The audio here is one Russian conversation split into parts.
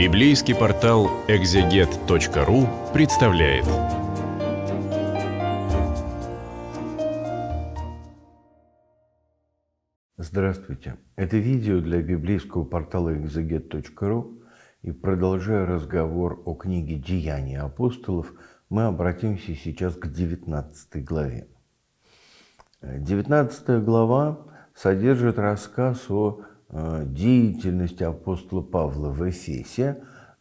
Библейский портал экзегет.ру представляет. Здравствуйте. Это видео для библейского портала экзегет.ру и продолжая разговор о книге «Деяния апостолов», мы обратимся сейчас к 19 главе. 19 глава содержит рассказ о Э, деятельность апостола Павла в Эфесе,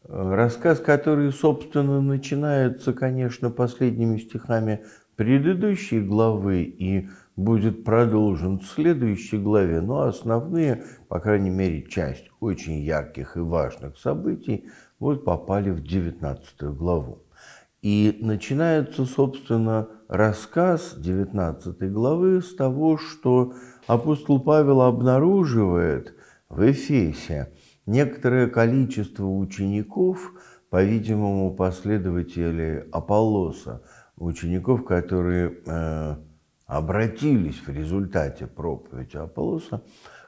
э, рассказ, который, собственно, начинается, конечно, последними стихами предыдущей главы и будет продолжен в следующей главе, но основные, по крайней мере, часть очень ярких и важных событий вот попали в 19 главу. И начинается, собственно, рассказ 19 главы с того, что апостол Павел обнаруживает – в Эфесе некоторое количество учеников, по-видимому, последователей Аполлоса, учеников, которые э, обратились в результате проповеди Аполлоса,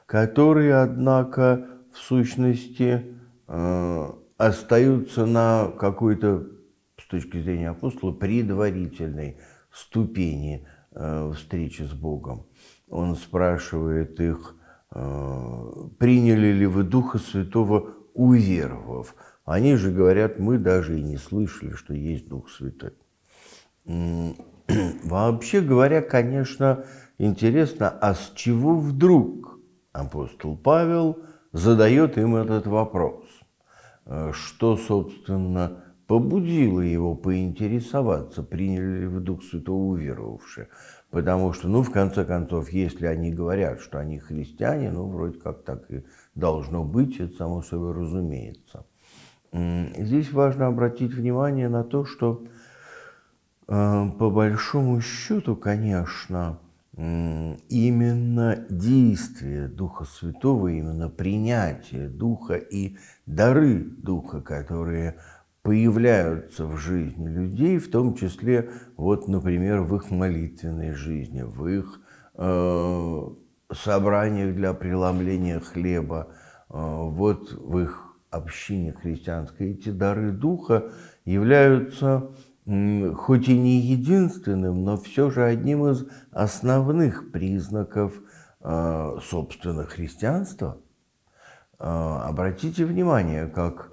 которые, однако, в сущности э, остаются на какой-то, с точки зрения апостола, предварительной ступени э, встречи с Богом. Он спрашивает их – Э, приняли ли вы Духа Святого, уверовав. Они же говорят, мы даже и не слышали, что есть Дух Святой. Вообще говоря, конечно, интересно, а с чего вдруг апостол Павел задает им этот вопрос? Э, что, собственно, побудило его поинтересоваться, приняли ли в Дух Святого уверовавшие. Потому что, ну, в конце концов, если они говорят, что они христиане, ну, вроде как так и должно быть, это само собой разумеется. Здесь важно обратить внимание на то, что э, по большому счету, конечно, именно действие Духа Святого, именно принятие Духа и дары Духа, которые появляются в жизни людей, в том числе, вот, например, в их молитвенной жизни, в их э, собраниях для преломления хлеба, э, вот в их общине христианской. Эти дары духа являются э, хоть и не единственным, но все же одним из основных признаков э, собственно христианства. Э, обратите внимание, как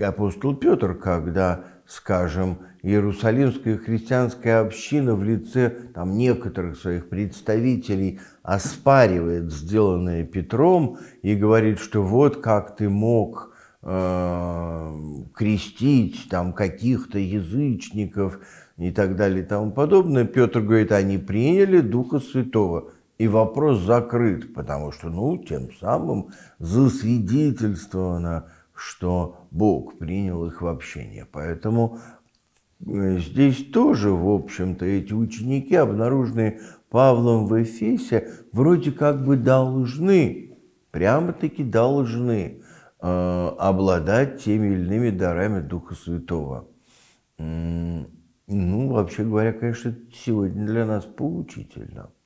апостол Петр, когда, скажем, Иерусалимская христианская община в лице там, некоторых своих представителей оспаривает сделанное Петром и говорит, что вот как ты мог э, крестить там каких-то язычников и так далее и тому подобное. Петр говорит, они приняли Духа Святого и вопрос закрыт, потому что, ну, тем самым засвидетельствовано, что Бог принял их в общение. Поэтому э, здесь тоже, в общем-то, эти ученики, обнаруженные Павлом в Эфесе, вроде как бы должны, прямо-таки должны э, обладать теми или иными дарами Духа Святого. Ну, вообще говоря, конечно, сегодня для нас поучительно –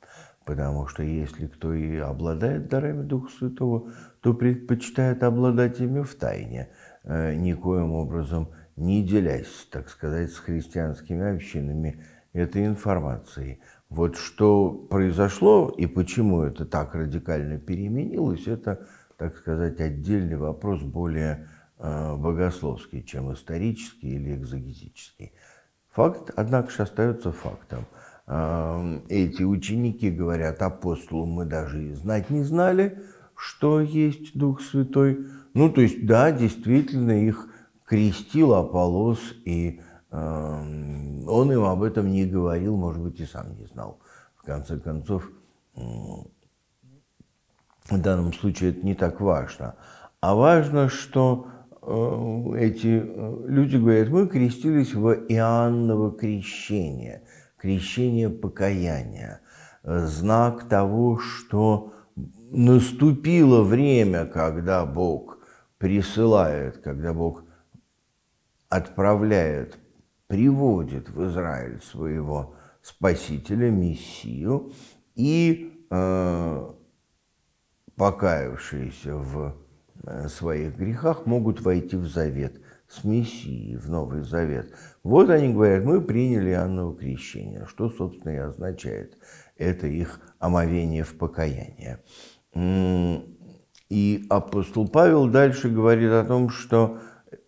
Потому что если кто и обладает дарами Духа Святого, то предпочитает обладать ими в тайне, э, никоим образом не делясь, так сказать, с христианскими общинами этой информацией. Вот что произошло и почему это так радикально переменилось, это, так сказать, отдельный вопрос, более э, богословский, чем исторический или экзогетический. Факт, однако же, остается фактом. Эм, эти ученики говорят, апостолу мы даже и знать не знали, что есть Дух Святой. Ну, то есть, да, действительно, их крестил Аполлос, и э, он им об этом не говорил, может быть, и сам не знал. В конце концов, в данном случае это не так важно. А важно, что э, эти э, люди говорят, мы крестились в Иоанново крещение – крещение покаяния, знак того, что наступило время, когда Бог присылает, когда Бог отправляет, приводит в Израиль своего Спасителя, Мессию, и э, покаявшиеся в э, своих грехах могут войти в завет с Мессией, в Новый Завет. Вот они говорят, мы приняли Анного крещение. Что, собственно, и означает это их омовение в покаяние. И апостол Павел дальше говорит о том, что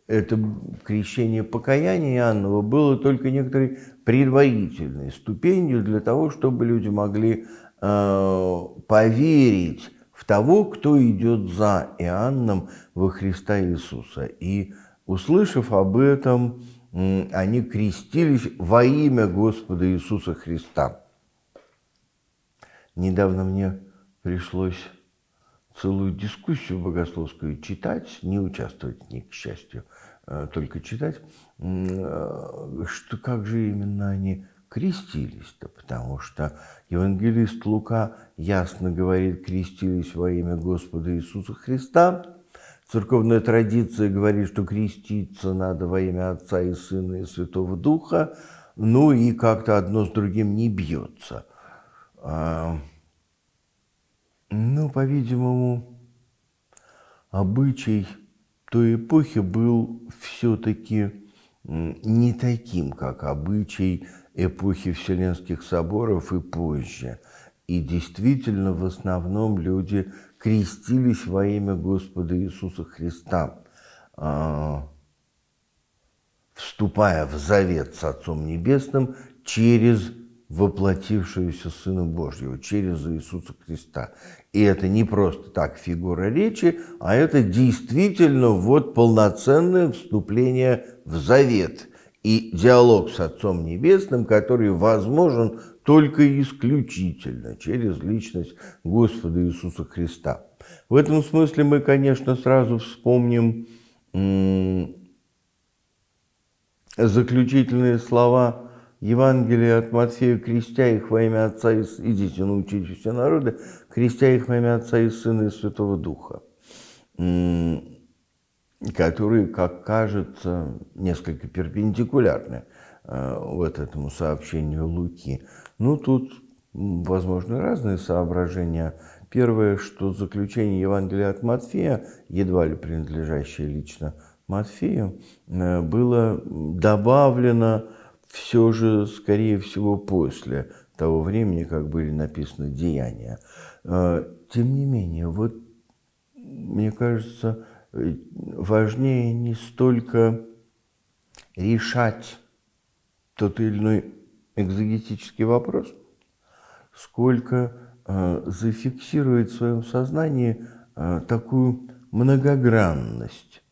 это крещение покаяния Иоаннова было только некоторой предварительной ступенью для того, чтобы люди могли э, поверить в того, кто идет за Иоанном во Христа Иисуса. И, услышав об этом, они крестились во имя Господа Иисуса Христа. Недавно мне пришлось целую дискуссию богословскую читать, не участвовать в к счастью, э, только читать, э, что как же именно они крестились-то, потому что евангелист Лука ясно говорит, крестились во имя Господа Иисуса Христа, Церковная традиция говорит, что креститься надо во имя Отца и Сына и Святого Духа, ну и как-то одно с другим не бьется. А, ну, по-видимому, обычай той эпохи был все-таки не таким, как обычай эпохи Вселенских соборов и позже. И действительно, в основном люди крестились во имя Господа Иисуса Христа, а, вступая в завет с Отцом Небесным через воплотившегося Сына Божьего, через Иисуса Христа. И это не просто так фигура речи, а это действительно вот полноценное вступление в завет – и диалог с Отцом Небесным, который возможен только и исключительно через личность Господа Иисуса Христа. В этом смысле мы, конечно, сразу вспомним заключительные слова Евангелия от Матфея, крестя их во имя Отца и идите научите все народы, крестя их во имя Отца и Сына и Святого Духа, которые, как кажется, несколько перпендикулярны Э, вот этому сообщению Луки. Ну, тут возможны разные соображения. Первое, что заключение Евангелия от Матфея, едва ли принадлежащее лично Матфею, э, было добавлено все же, скорее всего, после того времени, как были написаны деяния. Э, тем не менее, вот, мне кажется, важнее не столько решать тот или иной экзогетический вопрос, сколько э, зафиксирует в своем сознании э, такую многогранность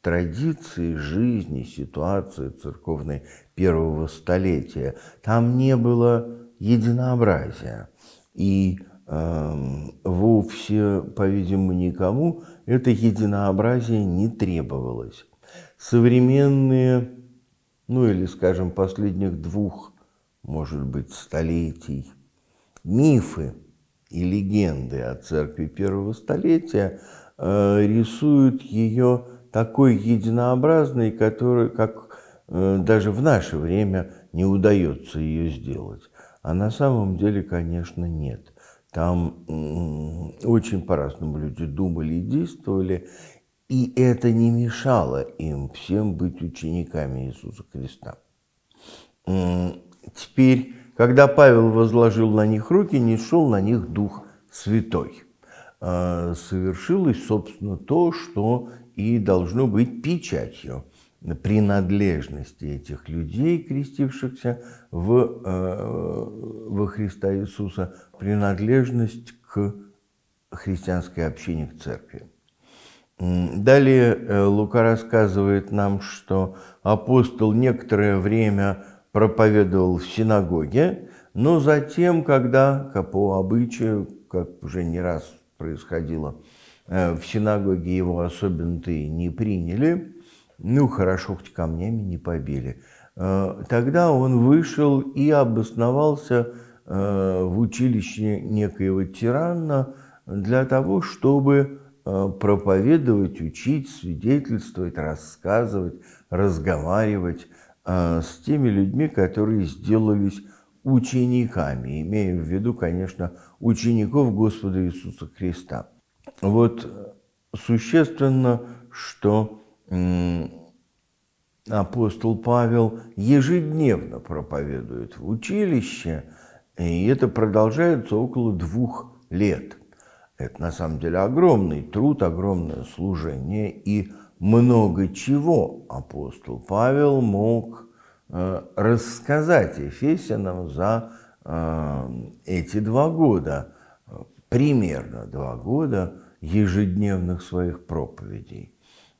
традиции, жизни, ситуации церковной первого столетия. Там не было единообразия. И э, вовсе, по-видимому, никому это единообразие не требовалось. Современные ну или, скажем, последних двух, может быть, столетий, мифы и легенды о церкви первого столетия э, рисуют ее такой единообразной, которую как э, даже в наше время не удается ее сделать. А на самом деле, конечно, нет. Там э, очень по-разному люди думали и действовали, и это не мешало им всем быть учениками Иисуса Христа. Теперь, когда Павел возложил на них руки, не шел на них Дух Святой. А совершилось, собственно, то, что и должно быть печатью принадлежности этих людей, крестившихся в, э, во Христа Иисуса, принадлежность к христианской общине, к церкви. Далее э, Лука рассказывает нам, что апостол некоторое время проповедовал в синагоге, но затем, когда, как по обычаю, как уже не раз происходило, э, в синагоге его особенно-то и не приняли, ну хорошо, хоть камнями не побили, э, тогда он вышел и обосновался в училище некоего тирана для того, чтобы Э, проповедовать, учить, свидетельствовать, рассказывать, разговаривать э, с теми людьми, которые сделались учениками, имея в виду, конечно, учеников Господа Иисуса Христа. Вот э, существенно, что апостол Павел ежедневно проповедует в училище, и это продолжается около двух лет – это на самом деле огромный труд, огромное служение и много чего апостол Павел мог э, рассказать Ефесянам за э, эти два года, э, примерно два года ежедневных своих проповедей.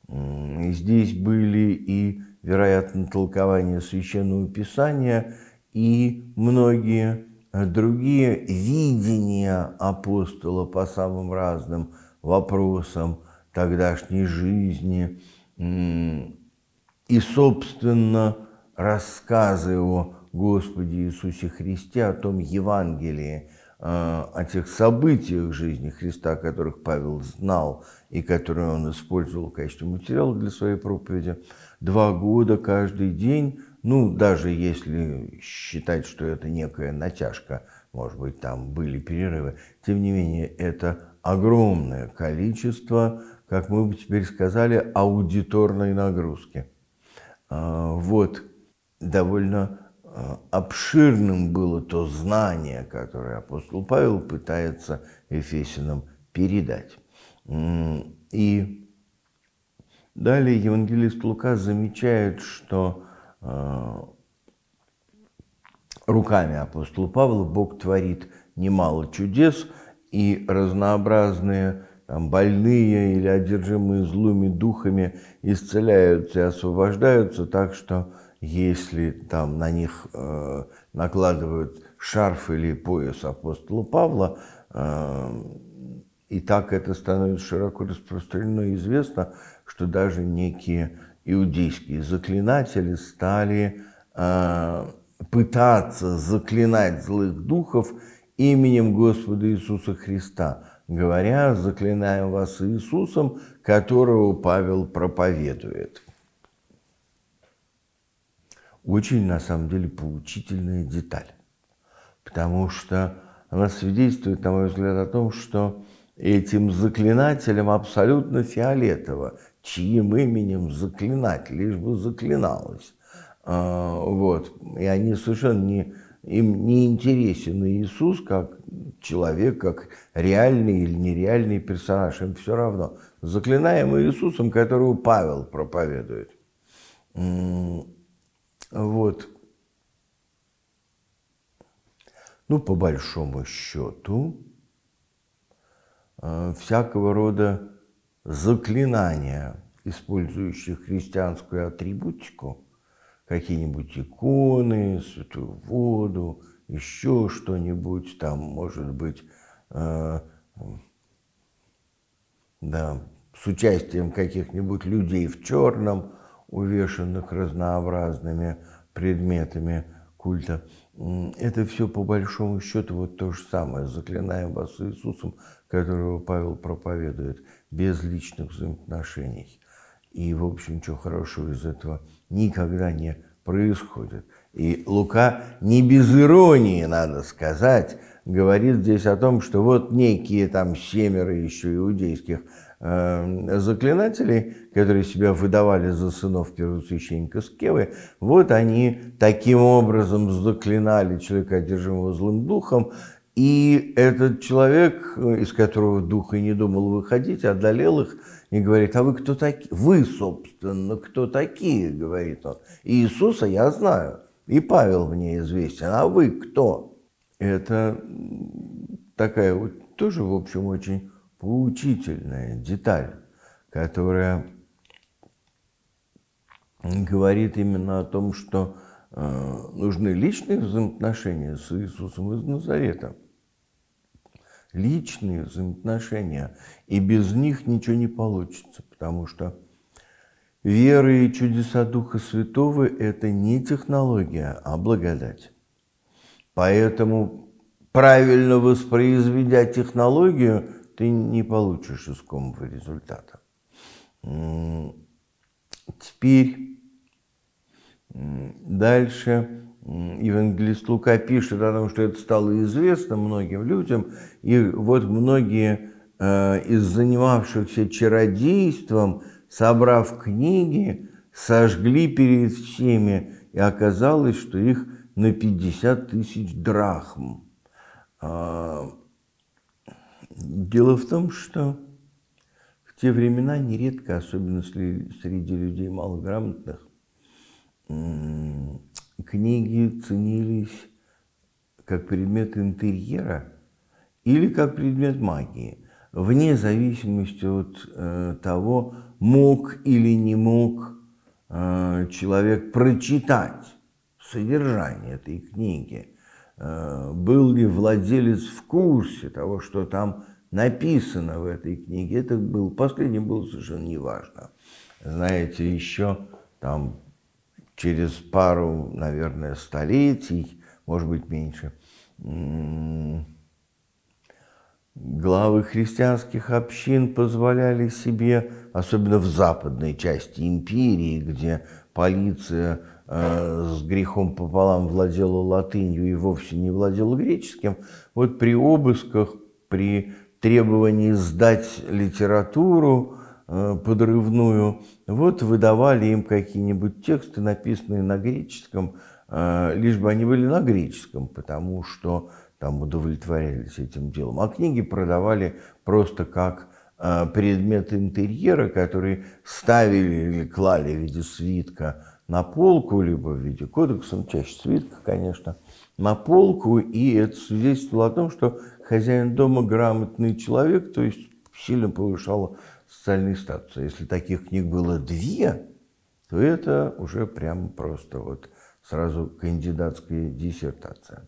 Здесь были и, вероятно, толкования Священного Писания, и многие Э, другие видения апостола по самым разным вопросам тогдашней жизни. И, собственно, рассказы о Господе Иисусе Христе, о том Евангелии, э, о тех событиях жизни Христа, которых Павел знал и которые он использовал в качестве материала для своей проповеди, два года каждый день ну, даже если считать, что это некая натяжка, может быть, там были перерывы, тем не менее, это огромное количество, как мы бы теперь сказали, аудиторной нагрузки. А, вот, довольно а, обширным было то знание, которое апостол Павел пытается Эфесиным передать. И далее евангелист Лука замечает, что Э, руками апостола Павла Бог творит немало чудес, и разнообразные там, больные или одержимые злыми духами исцеляются и освобождаются, так что если там на них э, накладывают шарф или пояс апостола Павла, э, и так это становится широко распространено и известно, что даже некие иудейские заклинатели стали а, пытаться заклинать злых духов именем Господа Иисуса Христа, говоря, заклинаем вас Иисусом, которого Павел проповедует. Очень, на самом деле, поучительная деталь, потому что она свидетельствует, на мой взгляд, о том, что этим заклинателям абсолютно фиолетово, чьим именем заклинать, лишь бы заклиналось. А, вот. И они совершенно не, им не интересен Иисус как человек, как реальный или нереальный персонаж. Им все равно. Заклинаем Иисусом, которого Павел проповедует. Вот. Ну, по большому счету, э, всякого рода заклинания, использующие христианскую атрибутику, какие-нибудь иконы, святую воду, еще что-нибудь, там, может быть, э, да, с участием каких-нибудь людей в черном, увешанных разнообразными предметами культа. Это все по большому счету вот то же самое. Заклинаем вас Иисусом, которого Павел проповедует без личных взаимоотношений. И, в общем, ничего хорошего из этого никогда не происходит. И Лука не без иронии, надо сказать, говорит здесь о том, что вот некие там семеро еще иудейских э, заклинателей, которые себя выдавали за сынов первосвященника Скевы, вот они таким образом заклинали человека, одержимого злым духом, и этот человек, э, из которого дух и не думал выходить, одолел их и говорит, а вы кто такие? Вы, собственно, кто такие, говорит он. И Иисуса я знаю, и Павел мне известен, а вы кто? Это такая вот тоже, в общем, очень поучительная деталь, которая говорит именно о том, что э, нужны личные взаимоотношения с Иисусом из Назарета – личные взаимоотношения. И без них ничего не получится, потому что вера и чудеса Духа Святого – это не технология, а благодать. Поэтому правильно воспроизведя технологию, ты не получишь искомого результата. Теперь дальше Евангелист Лука пишет о том, что это стало известно многим людям, и вот многие э, из занимавшихся чародейством, собрав книги, сожгли перед всеми, и оказалось, что их на 50 тысяч драхм. А, дело в том, что в те времена нередко, особенно среди людей малограмотных, книги ценились как предмет интерьера или как предмет магии, вне зависимости от э, того, мог или не мог э, человек прочитать содержание этой книги, э, был ли владелец в курсе того, что там написано в этой книге. Это был последнее было совершенно неважно. Знаете, еще там через пару, наверное, столетий, может быть, меньше, главы христианских общин позволяли себе, особенно в западной части империи, где полиция э, с грехом пополам владела латынью и вовсе не владела греческим, вот при обысках, при требовании сдать литературу, Э, подрывную, вот выдавали им какие-нибудь тексты, написанные на греческом, э, лишь бы они были на греческом, потому что там удовлетворялись этим делом. А книги продавали просто как э, предмет интерьера, которые ставили или клали в виде свитка на полку, либо в виде кодекса, ну, чаще свитка, конечно, на полку, и это свидетельствовало о том, что хозяин дома грамотный человек, то есть сильно повышало социальные статусы. Если таких книг было две, то это уже прям просто вот сразу кандидатская диссертация.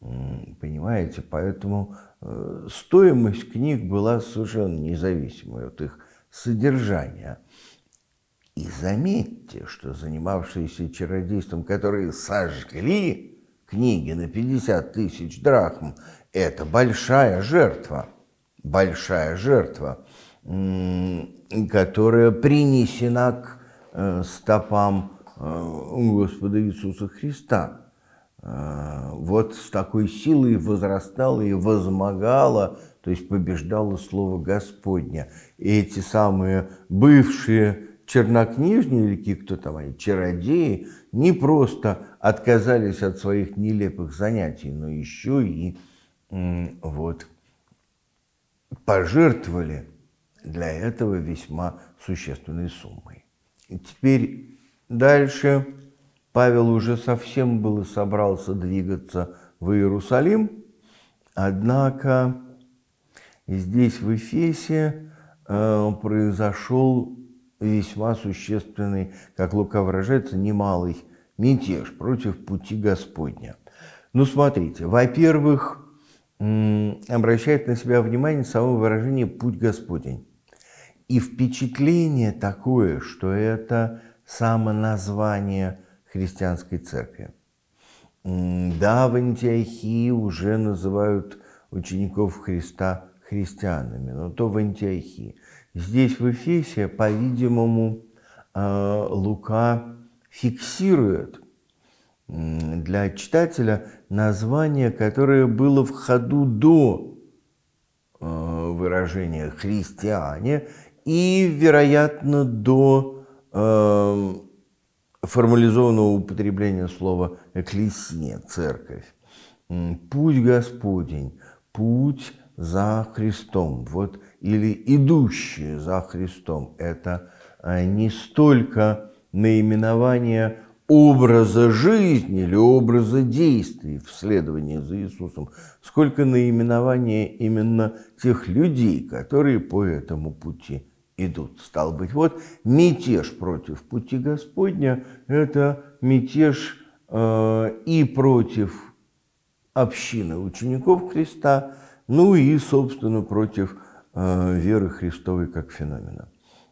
Понимаете, поэтому э, стоимость книг была совершенно независимой от их содержания. И заметьте, что занимавшиеся чародейством, которые сожгли книги на 50 тысяч драхм, это большая жертва. Большая жертва которая принесена к э, стопам э, Господа Иисуса Христа. Э, вот с такой силой возрастала и возмогала, то есть побеждало Слово Господня. И эти самые бывшие чернокнижники, кто там они, чародеи, не просто отказались от своих нелепых занятий, но еще и вот пожертвовали – для этого весьма существенной суммой. И теперь дальше Павел уже совсем было собрался двигаться в Иерусалим, однако здесь, в Эфесе, э, произошел весьма существенный, как Лука выражается, немалый мятеж против пути Господня. Ну, смотрите, во-первых, обращает на себя внимание само выражение «путь Господень». И впечатление такое, что это само название христианской церкви. Да, в Антиохии уже называют учеников Христа христианами, но то в Антиохии. Здесь в Эфесе, по-видимому, э, Лука фиксирует для читателя название, которое было в ходу до э, выражения «христиане», и, вероятно, до э, формализованного употребления слова «экклесия» – «церковь». «Путь Господень», «путь за Христом», вот, или «идущие за Христом» – это э, не столько наименование образа жизни или образа действий в следовании за Иисусом, сколько наименование именно тех людей, которые по этому пути идут. Стал быть, вот мятеж против пути Господня – это мятеж э, и против общины учеников Христа, ну и, собственно, против э, веры Христовой как феномена.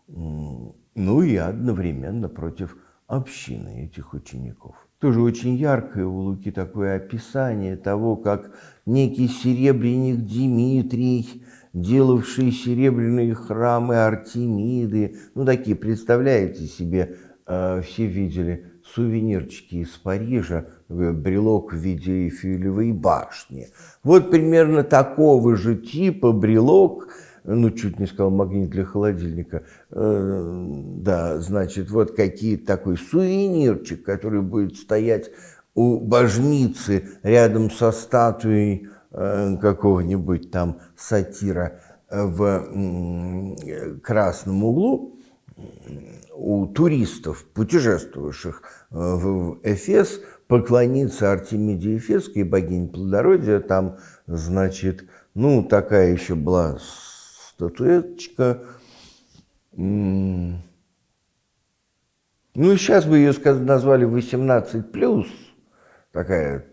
Ну и одновременно против общины этих учеников. Тоже очень яркое у Луки такое описание того, как некий серебряник Дмитрий – делавшие серебряные храмы Артемиды. Ну, такие, представляете себе, э, все видели сувенирчики из Парижа, э, брелок в виде Эйфелевой башни. Вот примерно такого же типа брелок, ну, чуть не сказал магнит для холодильника, э, да, значит, вот какие такой сувенирчик, который будет стоять у божницы рядом со статуей Э, какого-нибудь там сатира э, в красном углу у туристов, путешествующих э, в Эфес, поклониться Артемиде Эфесской, богине плодородия, там, значит, ну, такая еще была статуэточка. Ну, сейчас бы ее назвали 18+, такая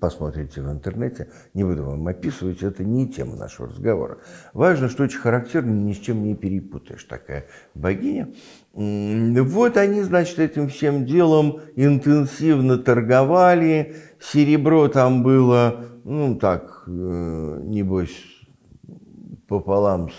посмотрите в интернете, не буду вам описывать, это не тема нашего разговора. Важно, что очень характерно, ни с чем не перепутаешь такая богиня. Вот они, значит, этим всем делом интенсивно торговали, серебро там было, ну так, э, небось, пополам с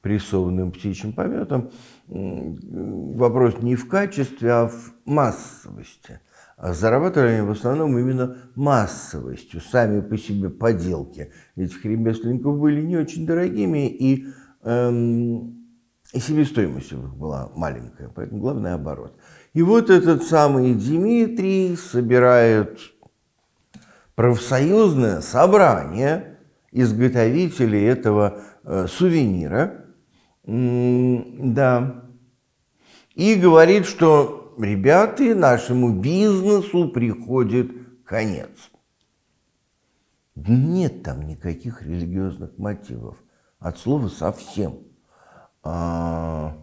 прессованным птичьим пометом. Вопрос не в качестве, а в массовости – а зарабатывали в основном именно массовостью, сами по себе поделки этих ремесленников были не очень дорогими, и, эм, и себестоимость у них была маленькая, поэтому главный оборот. И вот этот самый Дмитрий собирает профсоюзное собрание изготовителей этого э, сувенира, М да, и говорит, что ребята, нашему бизнесу приходит конец. Нет там никаких религиозных мотивов. От слова совсем. А,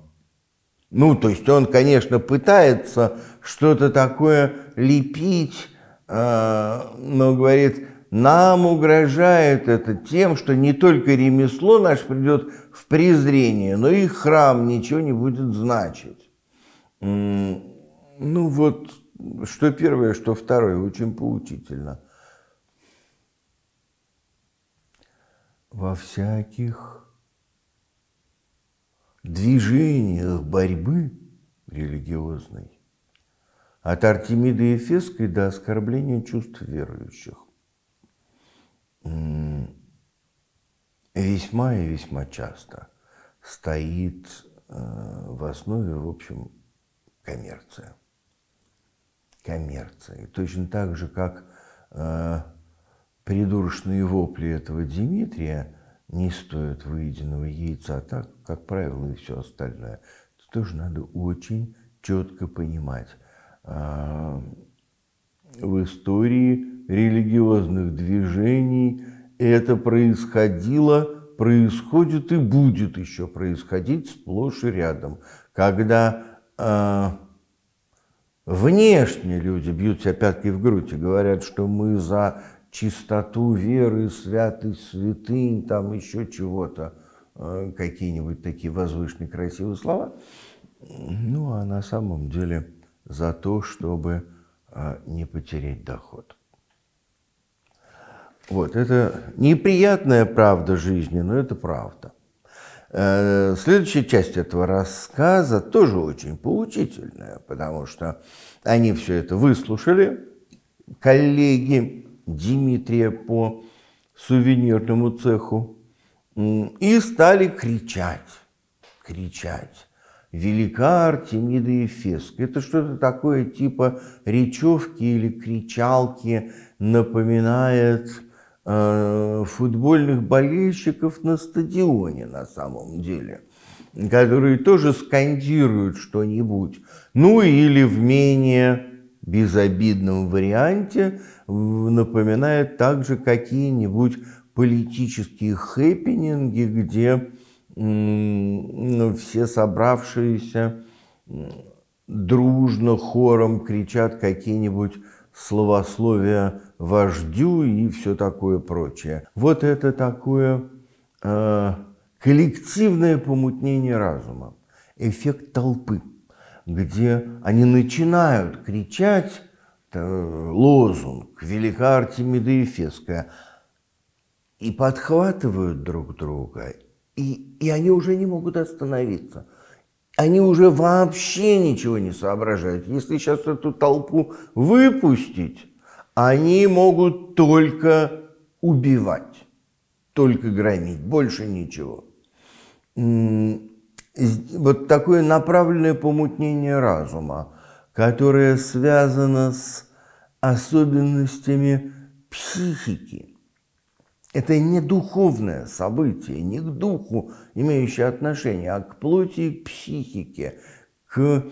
ну, то есть он, конечно, пытается что-то такое лепить, а, но говорит, нам угрожает это тем, что не только ремесло наш придет в презрение, но и храм ничего не будет значить. Ну вот, что первое, что второе, очень поучительно. Во всяких движениях борьбы религиозной от Артемиды Ефесской до оскорбления чувств верующих. Весьма и весьма часто стоит э, в основе, в общем, коммерция коммерцией. Точно так же, как э, придурочные вопли этого Дмитрия не стоят выеденного яйца, а так, как правило, и все остальное. Это тоже надо очень четко понимать. Э, в истории религиозных движений это происходило – происходит и будет еще происходить сплошь и рядом, когда э, Внешне люди бьют себя пятки в грудь и говорят, что мы за чистоту веры, святых святынь, там еще чего-то, э, какие-нибудь такие возвышенные красивые слова. Ну, а на самом деле за то, чтобы э, не потерять доход. Вот, это неприятная правда жизни, но это правда. Э, следующая часть этого рассказа тоже очень поучительная, потому что они все это выслушали, коллеги Дмитрия по сувенирному цеху, и стали кричать, кричать. Велика Артемида Ефеска. Это что-то такое типа речевки или кричалки напоминает Э, футбольных болельщиков на стадионе на самом деле, которые тоже скандируют что-нибудь. Ну или в менее безобидном варианте напоминает также какие-нибудь политические хэппининги, где все собравшиеся дружно хором кричат какие-нибудь словословия вождю и все такое прочее. Вот это такое э, коллективное помутнение разума, эффект толпы, где они начинают кричать э, лозунг «Велика Артемида Ефесская», и подхватывают друг друга, и, и они уже не могут остановиться. Они уже вообще ничего не соображают. Если сейчас эту толпу выпустить, они могут только убивать, только громить, больше ничего. Вот такое направленное помутнение разума, которое связано с особенностями психики. Это не духовное событие, не к духу, имеющее отношение, а к плоти и психике, к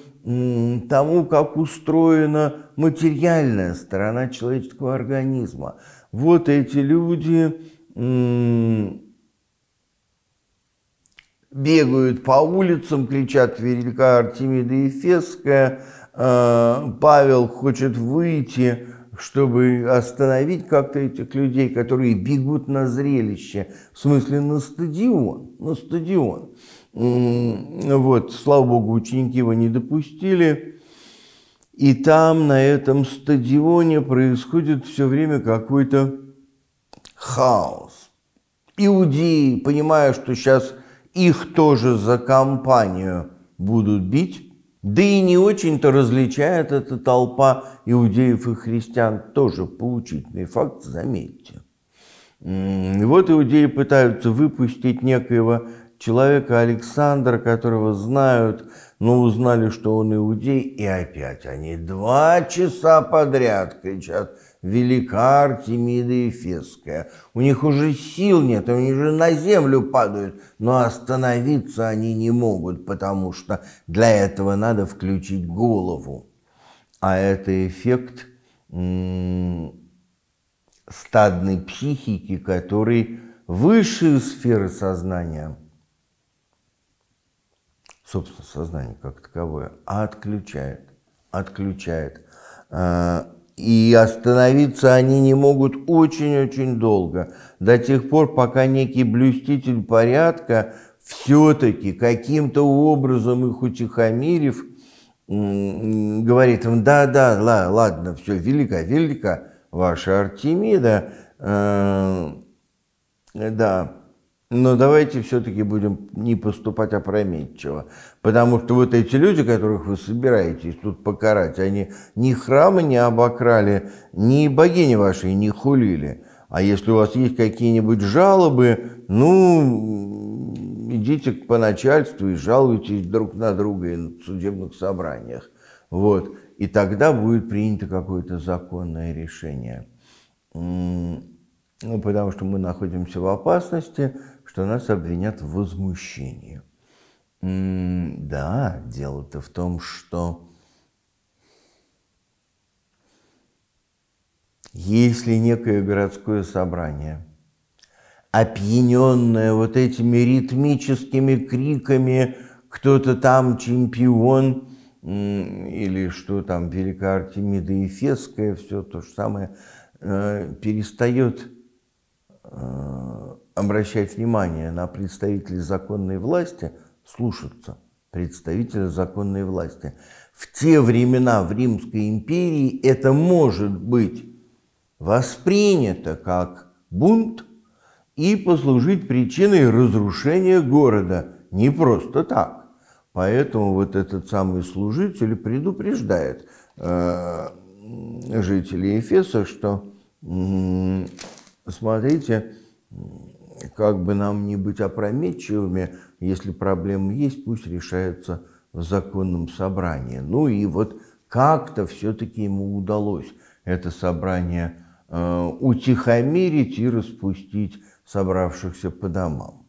тому, как устроена материальная сторона человеческого организма. Вот эти люди бегают по улицам, кричат «Велика Артемида Ефесская», э, Павел хочет выйти, чтобы остановить как-то этих людей, которые бегут на зрелище, в смысле на стадион, на стадион. Вот, слава богу, ученики его не допустили. И там, на этом стадионе, происходит все время какой-то хаос. Иудеи, понимая, что сейчас их тоже за компанию будут бить, да и не очень-то различает эта толпа иудеев и христиан, тоже поучительный факт, заметьте. И Вот иудеи пытаются выпустить некоего человека Александра, которого знают, но узнали, что он иудей, и опять они два часа подряд кричат «Велика Артемида Ефесская!» У них уже сил нет, они же на землю падают, но остановиться они не могут, потому что для этого надо включить голову. А это эффект стадной психики, который высшие сферы сознания – собственно, сознание как таковое, а отключает, отключает. А, и остановиться они не могут очень-очень долго, до тех пор, пока некий блюститель порядка все-таки каким-то образом их утихомирив, говорит им, да-да, ладно, все, велика, велика ваша Артемида, э, да, но давайте все-таки будем не поступать опрометчиво, потому что вот эти люди, которых вы собираетесь тут покарать, они ни храмы не обокрали, ни богини вашей не хулили. А если у вас есть какие-нибудь жалобы, ну, идите по начальству и жалуйтесь друг на друга и на судебных собраниях. Вот. И тогда будет принято какое-то законное решение. Ну, потому что мы находимся в опасности, что нас обвинят в возмущении. да, дело-то в том, что если некое городское собрание, опьяненное вот этими ритмическими криками, кто-то там чемпион, или что там, Велика Артемида Ефесская, все то же самое, э, перестает э, обращать внимание на представителей законной власти, слушаться представителя законной власти. В те времена в Римской империи это может быть воспринято как бунт и послужить причиной разрушения города. Не просто так. Поэтому вот этот самый служитель предупреждает э, жителей Эфеса, что смотрите, как бы нам не быть опрометчивыми, если проблемы есть, пусть решаются в законном собрании. Ну и вот как-то все-таки ему удалось это собрание э, утихомирить и распустить собравшихся по домам.